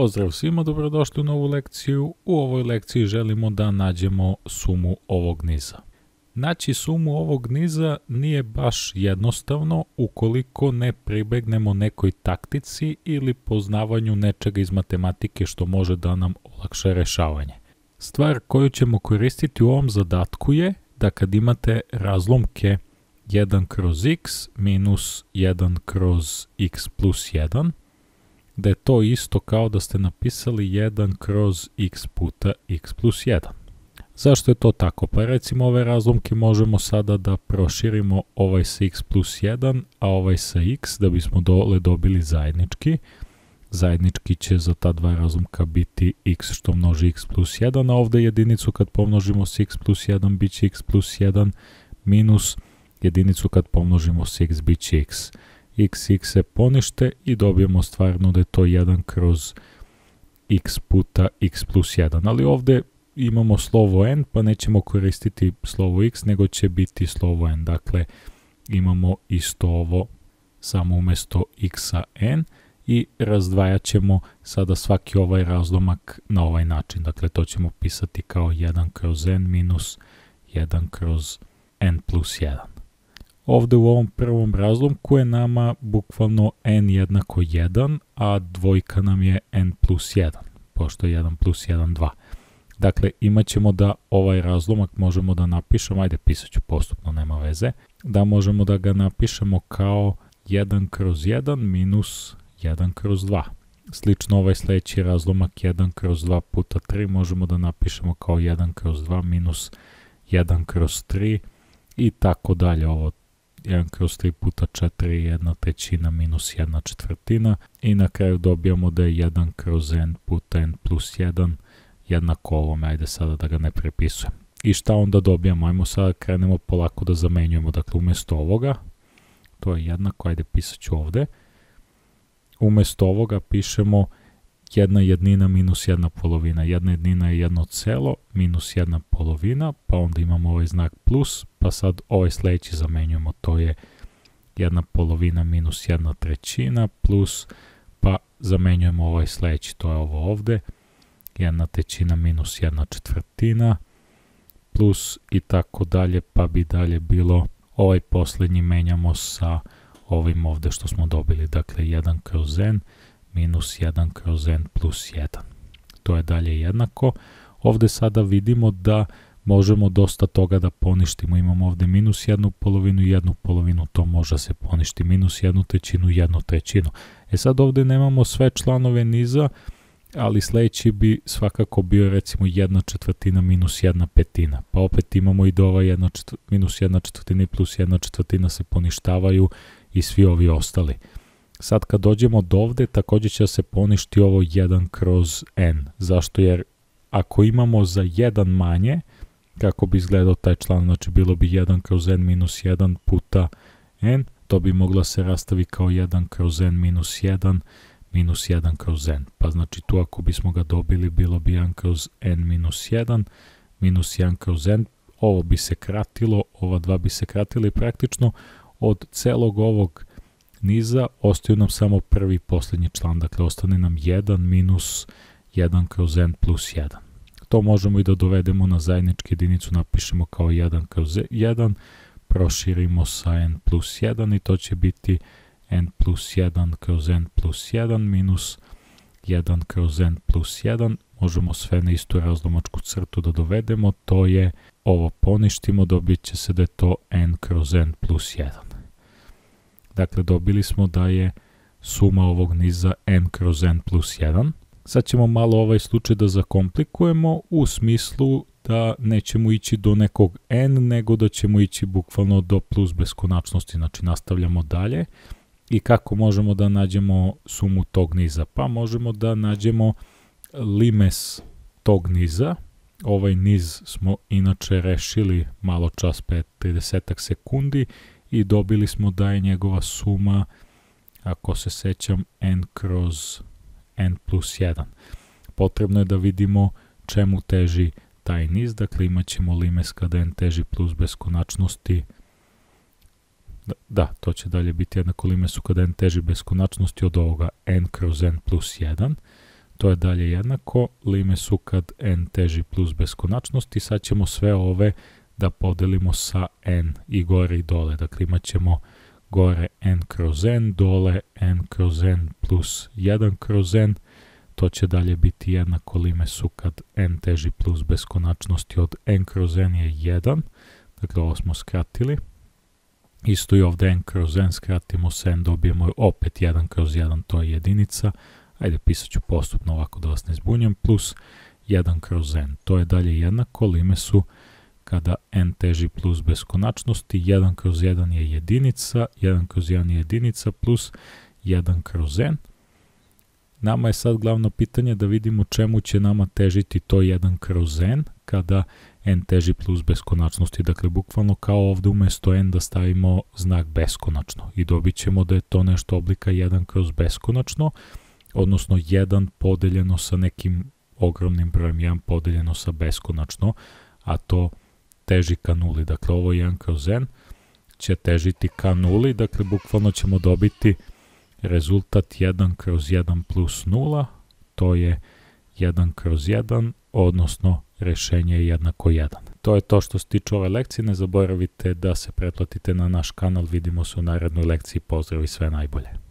Pozdrav svima, dobrodošli u novu lekciju. U ovoj lekciji želimo da nađemo sumu ovog niza. Naći sumu ovog niza nije baš jednostavno ukoliko ne pribegnemo nekoj taktici ili poznavanju nečega iz matematike što može da nam olakša rešavanje. Stvar koju ćemo koristiti u ovom zadatku je da kad imate razlomke 1 kroz x minus 1 kroz x plus 1, da je to isto kao da ste napisali 1 kroz x puta x plus 1. Zašto je to tako? Pa recimo ove razlomke možemo sada da proširimo ovaj sa x plus 1, a ovaj sa x, da bismo dole dobili zajednički. Zajednički će za ta dva razlomka biti x što množi x plus 1, a ovde jedinicu kad pomnožimo s x plus 1 bit će x plus 1 minus jedinicu kad pomnožimo s x bit će x xx se ponište i dobijemo stvarno da je to 1 kroz x puta x plus 1. Ali ovde imamo slovo n, pa nećemo koristiti slovo x, nego će biti slovo n. Dakle, imamo isto ovo, samo umesto x-a n i razdvajat ćemo sada svaki ovaj razlomak na ovaj način. Dakle, to ćemo pisati kao 1 kroz n minus 1 kroz n plus 1 ovde u ovom prvom razlomku je nama bukvalno n jednako 1, a dvojka nam je n plus 1, pošto je 1 plus 1 2. Dakle, imat ćemo da ovaj razlomak možemo da napišemo, ajde pisat ću postupno, nema veze, da možemo da ga napišemo kao 1 kroz 1 minus 1 kroz 2. Slično ovaj sledeći razlomak 1 kroz 2 puta 3 možemo da napišemo kao 1 kroz 2 minus 1 kroz 3 i tako dalje. Ovo 1 kroz 3 puta 4 je jedna trećina minus 1 četvrtina i na kraju dobijamo da je 1 kroz n puta n plus 1 jednako ovome, ajde sada da ga ne prepisujem. I šta onda dobijamo? Ajmo sada krenemo polako da zamenjujemo, dakle umjesto ovoga, to je jednako, ajde pisat ću ovde, umjesto ovoga pišemo jedna jednina minus jedna polovina. Jedna jednina je jedno celo minus jedna polovina, pa onda imamo ovaj znak plus, pa sad ovaj sledeći zamenjujemo, to je jedna polovina minus jedna trećina plus, pa zamenjujemo ovaj sledeći, to je ovo ovde, jedna trećina minus jedna četvrtina, plus i tako dalje, pa bi dalje bilo ovaj poslednji menjamo sa ovim ovde što smo dobili, dakle 1 kroz n, minus 1 kroz n plus 1. To je dalje jednako. Ovdje sada vidimo da možemo dosta toga da poništimo. Imamo ovdje minus jednu polovinu, jednu polovinu, to može se poništi. Minus jednu trećinu, jednu trećinu. E sad ovdje nemamo sve članove niza, ali sljedeći bi svakako bio recimo jedna četvrtina minus jedna petina. Pa opet imamo i da ova jedna četvr, minus jedna četvrtina i plus jedna četvrtina se poništavaju i svi ovi ostali. Sad kad dođemo do ovde, takođe će da se poništi ovo 1 kroz n. Zašto? Jer ako imamo za 1 manje, kako bi izgledao taj član, znači bilo bi 1 kroz n minus 1 puta n, to bi mogla se rastavi kao 1 kroz n minus 1 minus 1 kroz n. Pa znači tu ako bismo ga dobili bilo bi 1 kroz n minus 1 minus 1 kroz n. Ovo bi se kratilo, ova dva bi se kratili praktično od celog ovog niza, ostaju nam samo prvi i poslednji član, dakle ostane nam 1 minus 1 kroz n plus 1. To možemo i da dovedemo na zajedničku jedinicu, napišemo kao 1 kroz 1, proširimo sa n plus 1 i to će biti n plus 1 kroz n plus 1 minus 1 kroz n plus 1. Možemo sve na istu razlomačku crtu da dovedemo, to je ovo poništimo, dobit će se da je to n kroz n plus 1. Dakle, dobili smo da je suma ovog niza n kroz n plus 1. Sad ćemo malo ovaj slučaj da zakomplikujemo u smislu da nećemo ići do nekog n, nego da ćemo ići bukvalno do plus beskonačnosti, znači nastavljamo dalje. I kako možemo da nađemo sumu tog niza? Pa možemo da nađemo limes tog niza. Ovaj niz smo inače rešili malo čas 50 sekundi i dobili smo da je njegova suma, ako se sećam, n kroz n plus 1. Potrebno je da vidimo čemu teži taj niz, dakle imat ćemo limes kada n teži plus beskonačnosti, da, da, to će dalje biti jednako limesu kada n teži beskonačnosti od ovoga n kroz n plus 1, to je dalje jednako limesu kad n teži plus beskonačnosti, sad ćemo sve ove da podelimo sa n i gore i dole. Dakle, imat ćemo gore n kroz n, dole n kroz n plus 1 kroz n, to će dalje biti jednako limesu kad n teži plus beskonačnosti od n kroz n je 1, dakle ovo smo skratili. Isto i ovde n kroz n skratimo sa n, dobijemo opet 1 kroz 1, to je jedinica. Ajde, pisat ću postupno ovako da vas ne zbunjam, plus 1 kroz n. To je dalje jednako limesu kada n teži plus beskonačnosti, 1 kroz 1 je jedinica, 1 kroz 1 je jedinica plus 1 kroz n. Nama je sad glavno pitanje da vidimo čemu će nama težiti to 1 kroz n kada n teži plus beskonačnosti. Dakle, bukvalno kao ovde umesto n da stavimo znak beskonačno i dobit ćemo da je to nešto oblika 1 kroz beskonačno, odnosno 1 podeljeno sa nekim ogromnim brojem, 1 podeljeno sa beskonačno, a to je teži ka nuli. Dakle, ovo 1 kroz n će težiti ka nuli, dakle, bukvalno ćemo dobiti rezultat 1 kroz 1 plus 0, to je 1 kroz 1, odnosno rešenje je jednako 1. To je to što se tiče ove lekcije, ne zaboravite da se pretplatite na naš kanal, vidimo se u narednoj lekciji, pozdrav i sve najbolje.